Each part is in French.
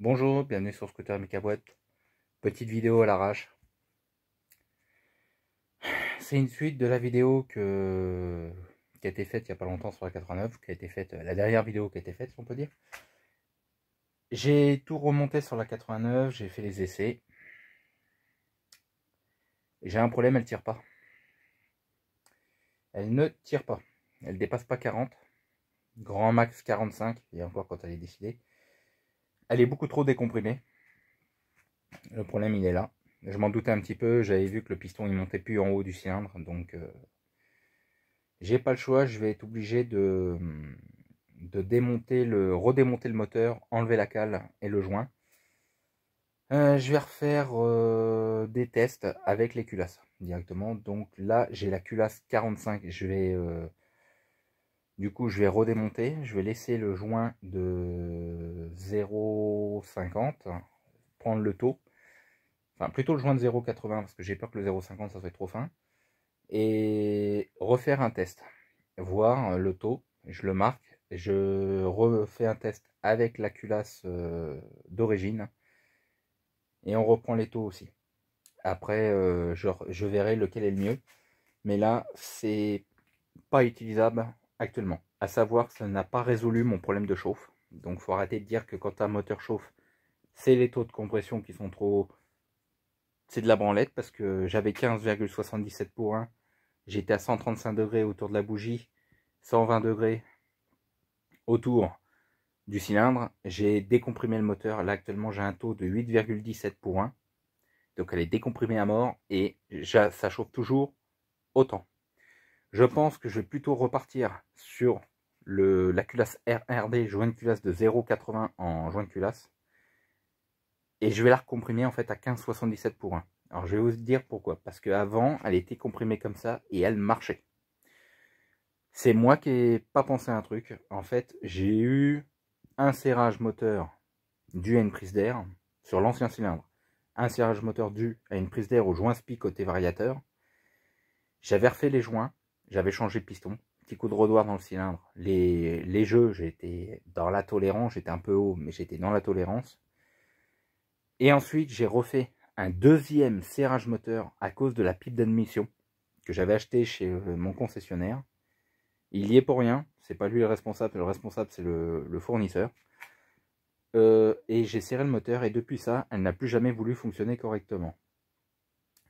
Bonjour, bienvenue sur Scooter Mechaboîte. Petite vidéo à l'arrache. C'est une suite de la vidéo qui a été faite il n'y a pas longtemps sur la 89, qui a été faite, euh, la dernière vidéo qui a été faite, si on peut dire. J'ai tout remonté sur la 89, j'ai fait les essais. J'ai un problème, elle ne tire pas. Elle ne tire pas. Elle dépasse pas 40. Grand max 45, et encore quand elle est décidée elle est beaucoup trop décomprimée. Le problème, il est là. Je m'en doutais un petit peu, j'avais vu que le piston, il montait plus en haut du cylindre, donc euh, j'ai pas le choix, je vais être obligé de, de démonter le, redémonter le moteur, enlever la cale et le joint. Euh, je vais refaire euh, des tests avec les culasses directement. Donc là, j'ai la culasse 45. Je vais du coup, je vais redémonter. Je vais laisser le joint de 0,50 prendre le taux. Enfin, plutôt le joint de 0,80 parce que j'ai peur que le 0,50 ça soit trop fin. Et refaire un test. Voir le taux. Je le marque. Je refais un test avec la culasse euh, d'origine. Et on reprend les taux aussi. Après, euh, je, je verrai lequel est le mieux. Mais là, c'est pas utilisable actuellement. À savoir, que ça n'a pas résolu mon problème de chauffe. Donc, faut arrêter de dire que quand un moteur chauffe, c'est les taux de compression qui sont trop C'est de la branlette parce que j'avais 15,77 pour 1. J'étais à 135 degrés autour de la bougie, 120 degrés autour du cylindre. J'ai décomprimé le moteur. Là, actuellement, j'ai un taux de 8,17 pour 1. Donc, elle est décomprimée à mort et ça chauffe toujours autant. Je pense que je vais plutôt repartir sur la culasse RRD joint de culasse de 0,80 en joint de culasse. Et je vais la recomprimer en fait à 15,77 pour 1. Alors je vais vous dire pourquoi. Parce qu'avant, elle était comprimée comme ça et elle marchait. C'est moi qui n'ai pas pensé à un truc. En fait, j'ai eu un serrage moteur dû à une prise d'air sur l'ancien cylindre. Un serrage moteur dû à une prise d'air au joint spi côté variateur. J'avais refait les joints j'avais changé de piston. Petit coup de rodoir dans le cylindre. Les, jeux, j'étais dans la tolérance, j'étais un peu haut, mais j'étais dans la tolérance. Et ensuite, j'ai refait un deuxième serrage moteur à cause de la pipe d'admission que j'avais acheté chez euh, mon concessionnaire. Il y est pour rien, c'est pas lui le responsable, le responsable c'est le, fournisseur. Euh, et j'ai serré le moteur et depuis ça, elle n'a plus jamais voulu fonctionner correctement.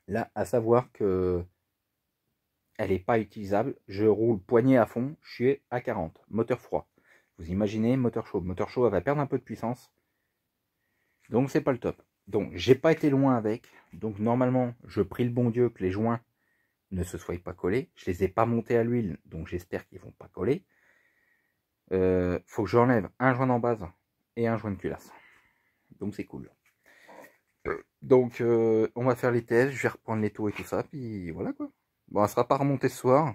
Là, à savoir que elle n'est pas utilisable. Je roule poignée à fond, je suis à 40. Moteur froid. Vous imaginez, moteur chaud. Moteur chaud, elle va perdre un peu de puissance. Donc, c'est pas le top. Donc, j'ai pas été loin avec. Donc, normalement, je prie le bon Dieu que les joints ne se soient pas collés. Je les ai pas montés à l'huile, donc j'espère qu'ils vont pas coller. Euh, faut que j'enlève un joint en base et un joint de culasse. Donc, c'est cool. Euh, donc, euh, on va faire les tests, je vais reprendre les taux et tout ça, puis voilà quoi. Bon, elle sera pas remontée ce soir.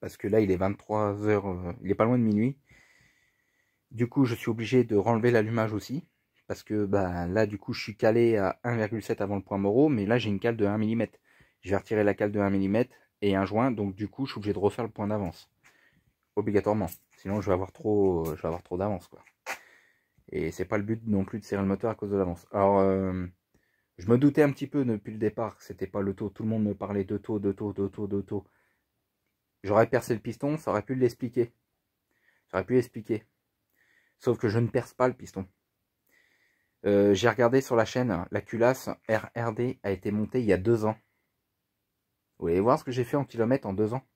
Parce que là, il est 23h, euh, il n'est pas loin de minuit. Du coup, je suis obligé de renlever l'allumage aussi. Parce que bah, là, du coup, je suis calé à 1,7 avant le point moro. Mais là, j'ai une cale de 1 mm. Je vais retirer la cale de 1 mm et un joint. Donc, du coup, je suis obligé de refaire le point d'avance. Obligatoirement. Sinon, je vais avoir trop, je vais avoir trop d'avance. quoi. Et c'est pas le but non plus de serrer le moteur à cause de l'avance. Alors, euh, je me doutais un petit peu depuis le départ que c'était pas le taux. Tout le monde me parlait de taux, de taux, de taux, de taux. J'aurais percé le piston, ça aurait pu l'expliquer. J'aurais pu l'expliquer. Sauf que je ne perce pas le piston. Euh, j'ai regardé sur la chaîne, la culasse RRD a été montée il y a deux ans. Vous allez voir ce que j'ai fait en kilomètres en deux ans.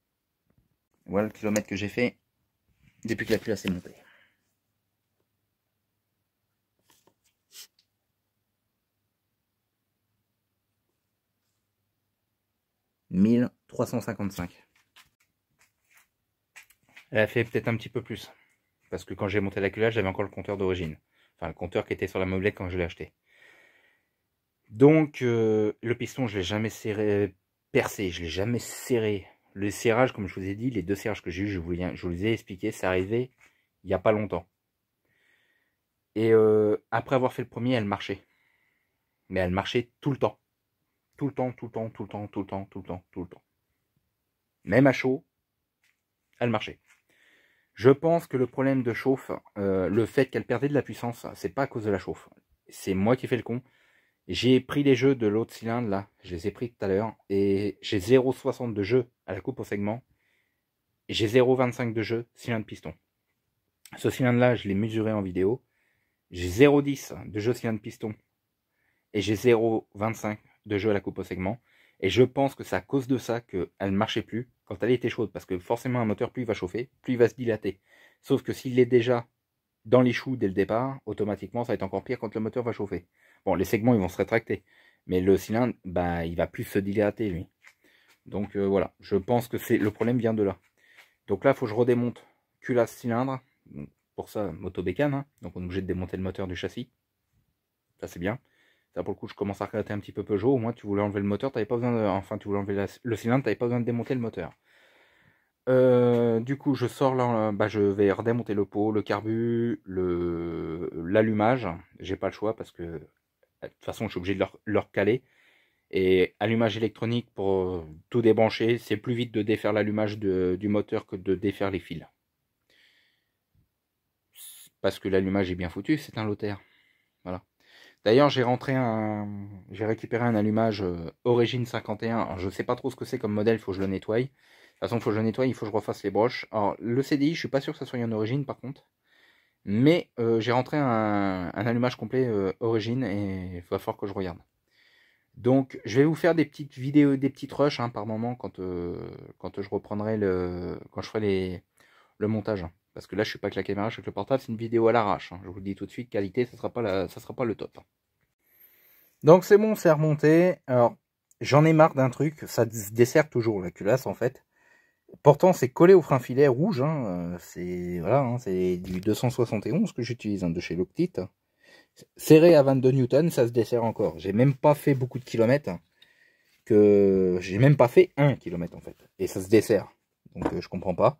Voilà le kilomètre que j'ai fait depuis que la culasse est montée. 1355. Elle a fait peut-être un petit peu plus. Parce que quand j'ai monté la culasse j'avais encore le compteur d'origine. Enfin, le compteur qui était sur la mobilette quand je l'ai acheté. Donc, euh, le piston, je l'ai jamais serré, percé, je l'ai jamais serré. Le serrage, comme je vous ai dit, les deux serrages que j'ai eu, je vous, les ai expliqué c'est arrivé il n'y a pas longtemps. Et euh, après avoir fait le premier, elle marchait. Mais elle marchait tout le temps. Tout le temps, tout le temps, tout le temps, tout le temps, tout le temps, tout le temps. Même à chaud, elle marchait. Je pense que le problème de chauffe, euh, le fait qu'elle perdait de la puissance, c'est pas à cause de la chauffe. C'est moi qui fais le con. J'ai pris les jeux de l'autre cylindre là, je les ai pris tout à l'heure, et j'ai 0,60 de jeu à la coupe au segment. J'ai 0,25 de jeu cylindre piston. Ce cylindre là, je l'ai mesuré en vidéo. J'ai 0,10 de jeu cylindre piston. Et j'ai 0,25 de jeu à la coupe au segment. Et je pense que c'est à cause de ça qu'elle ne marchait plus quand elle était chaude. Parce que forcément, un moteur, plus il va chauffer, plus il va se dilater. Sauf que s'il est déjà dans les choux dès le départ, automatiquement, ça va être encore pire quand le moteur va chauffer. Bon, les segments, ils vont se rétracter. Mais le cylindre, bah, il va plus se dilater, lui. Donc euh, voilà, je pense que c'est le problème vient de là. Donc là, il faut que je redémonte culasse cylindre. Pour ça, moto bécane. Hein. Donc on est obligé de démonter le moteur du châssis. Ça, c'est bien. Ça, pour le coup, je commence à regretter un petit peu Peugeot. Au moins, tu voulais enlever le moteur, tu n'avais pas besoin de... Enfin, tu voulais enlever le cylindre, n'avais pas besoin de démonter le moteur. Euh, du coup, je sors là, bah, je vais redémonter le pot, le carbu, l'allumage. J'ai pas le choix parce que euh, de toute façon, je suis obligé de leur caler Et allumage électronique pour euh, tout débrancher, c'est plus vite de défaire l'allumage du moteur que de défaire les fils. Parce que l'allumage est bien foutu, c'est un lotaire. D'ailleurs, j'ai rentré un, j'ai récupéré un allumage euh, Origine 51. je ne sais pas trop ce que c'est comme modèle, il faut que je le nettoie. De toute façon, il faut que je le nettoie, il faut que je refasse les broches. Alors, le CDI, je suis pas sûr que ça soit en Origine par contre. Mais euh, j'ai rentré un, allumage complet euh, Origine et il va falloir que je regarde. Donc, je vais vous faire des petites vidéos, des petites rushs hein, par moment quand, quand je reprendrai le, quand je ferai les, le montage. Parce que là, je suis pas avec la caméra, je suis avec le portable, c'est une vidéo à l'arrache. Hein. Je vous le dis tout de suite, qualité, ça sera pas sera pas le top. Hein. Donc c'est bon, c'est remonté. Alors, j'en ai marre d'un truc, ça se dessert toujours la culasse en fait. Pourtant, c'est collé au frein filet rouge, hein. euh, c'est voilà, c'est du 271 que j'utilise de chez Loctite. Serré à 22 newtons, ça se dessert encore. J'ai même pas fait beaucoup de kilomètres, que j'ai même pas fait un kilomètre en fait, et ça se dessert. Donc euh, je comprends pas.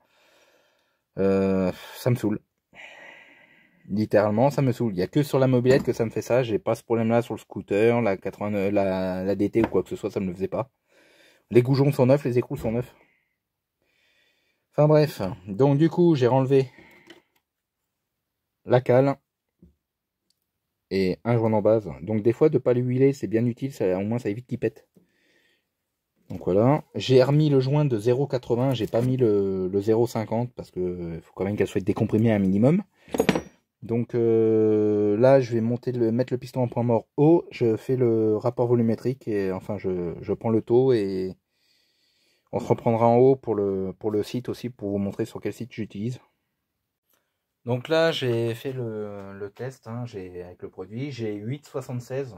Euh, ça me saoule. Littéralement, ça me saoule. Il y a que sur la mobilette que ça me fait ça. J'ai pas ce problème-là sur le scooter, la 89, la, DT ou quoi que ce soit, ça me le faisait pas. Les goujons sont neufs, les écrous sont neufs. Enfin bref. Donc du coup, j'ai renlevé la cale et un joint en base. Donc des fois, de pas l'huiler, c'est bien utile. Ça, au moins, ça évite qu'il pète. Donc voilà, j'ai remis le joint de 0,80, j'ai pas mis le, 0,50 parce qu'il euh, faut quand même qu'elle soit décomprimée un minimum. Donc euh, là, je vais monter le, mettre le piston en point mort haut, je fais le rapport volumétrique et enfin je, prends le taux et on se reprendra en haut pour le, pour le site aussi pour vous montrer sur quel site j'utilise. Donc là, j'ai fait le, test hein, avec le produit, j'ai 8,76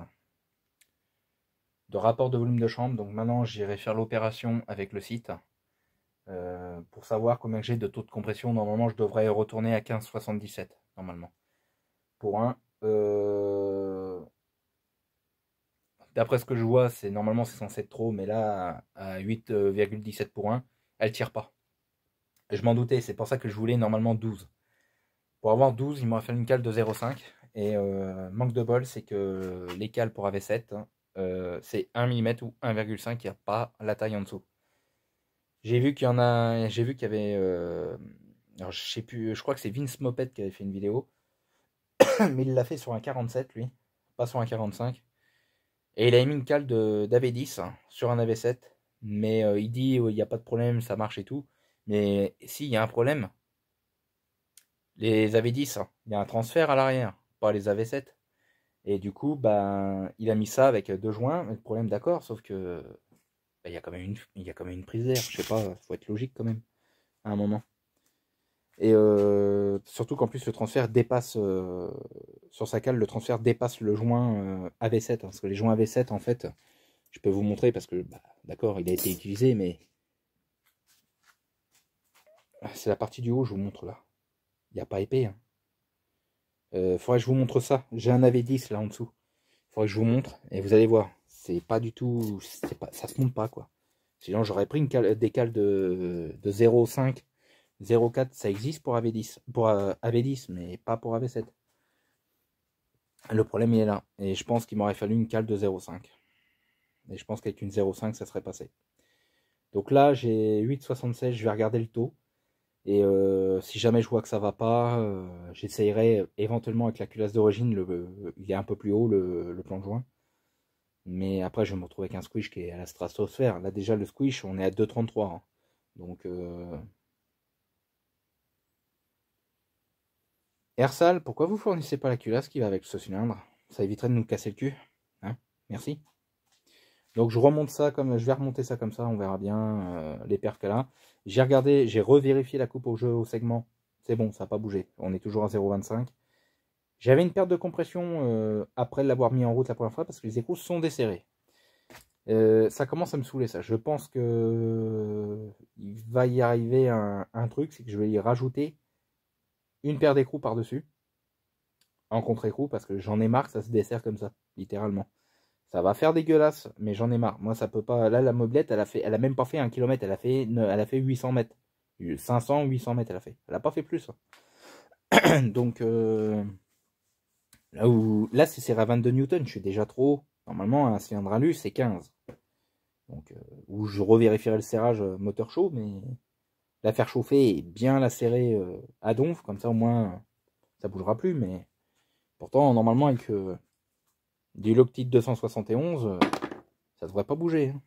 de rapport de volume de chambre. Donc maintenant, j'irai faire l'opération avec le site euh, pour savoir combien j'ai de taux de compression. Normalement, je devrais retourner à 15,77 normalement pour un. Euh, d'après ce que je vois, c'est normalement c'est censé être trop, mais là à 8,17 pour 1, elle tire pas. Je m'en doutais, c'est pour ça que je voulais normalement 12. Pour avoir 12, il m'aurait fallu une cale de 0,5. Et euh, manque de bol, c'est que les cales pour AV7, euh, c'est 1 mm ou 1,5, il n'y a pas la taille en dessous. J'ai vu qu'il y en a, j'ai vu qu'il y avait, euh, alors je sais plus, je crois que c'est Vince Mopet qui avait fait une vidéo, mais il l'a fait sur un 47 lui, pas sur un 45. Et il a mis une cale d'AV10 hein, sur un AV7, mais euh, il dit oh, il n'y a pas de problème, ça marche et tout. Mais s'il y a un problème, les AV10, hein, il y a un transfert à l'arrière, pas les AV7. Et du coup, ben, il a mis ça avec deux joints, mais le problème d'accord, sauf que ben, il y, a quand même une, y a quand même une prise d'air, je sais pas, faut être logique quand même, à un moment. Et euh, surtout qu'en plus le transfert dépasse, euh, sur sa cale, le transfert dépasse le joint euh, AV7, hein, parce que les joints AV7, en fait, je peux vous montrer, parce que, bah, d'accord, il a été utilisé, mais c'est la partie du haut, je vous montre là. Il n'y a pas épais. Hein. Euh, faudrait que je vous montre ça. J'ai un AV10 là en dessous. Faudrait que je vous montre et vous allez voir. C'est pas du tout. Pas, ça se monte pas quoi. Sinon j'aurais pris une cale, euh, des cales de, 0,5, 0,4. Ça existe pour AV10, pour euh, AV10, mais pas pour AV7. Le problème il est là. Et je pense qu'il m'aurait fallu une cale de 0,5. Et je pense qu'avec une 0,5 ça serait passé. Donc là j'ai 8,76. Je vais regarder le taux. Et euh, si jamais je vois que ça va pas, euh, j'essayerai éventuellement avec la culasse d'origine, le, il est un peu plus haut le, plan de joint. Mais après, je me retrouve avec un squish qui est à la stratosphère. Là, déjà, le squish, on est à 2,33. Hein. Donc, euh, Ersal, pourquoi vous fournissez pas la culasse qui va avec ce cylindre Ça éviterait de nous casser le cul. Hein Merci. Donc je remonte ça comme je vais remonter ça comme ça, on verra bien euh, les percs qu'elle a. J'ai regardé, j'ai revérifié la coupe au jeu au segment. C'est bon, ça n'a pas bougé. On est toujours à 0,25. J'avais une perte de compression euh, après l'avoir mis en route la première fois parce que les écrous sont desserrés. Euh, ça commence à me saouler ça. Je pense que il va y arriver un, truc, c'est que je vais y rajouter une paire d'écrous par-dessus en contre-écrou parce que j'en ai marre ça se dessert comme ça, littéralement. Ça va faire dégueulasse, mais j'en ai marre. Moi, ça peut pas. Là, la mobilette, elle a fait, elle a même pas fait un kilomètre. Elle a fait, elle a fait 800 mètres, 500, 800 mètres, elle a fait. Elle a pas fait plus. Hein. Donc euh, là où, là, c'est à 22 newton Je suis déjà trop Normalement, un cylindre à c'est 15. Donc, euh, où je revérifierai le serrage euh, moteur chaud, mais la faire chauffer et bien la serrer à donf, comme ça au moins ça bougera plus. Mais pourtant, normalement, avec du Loctite 271, euh, ça devrait pas bouger. Hein.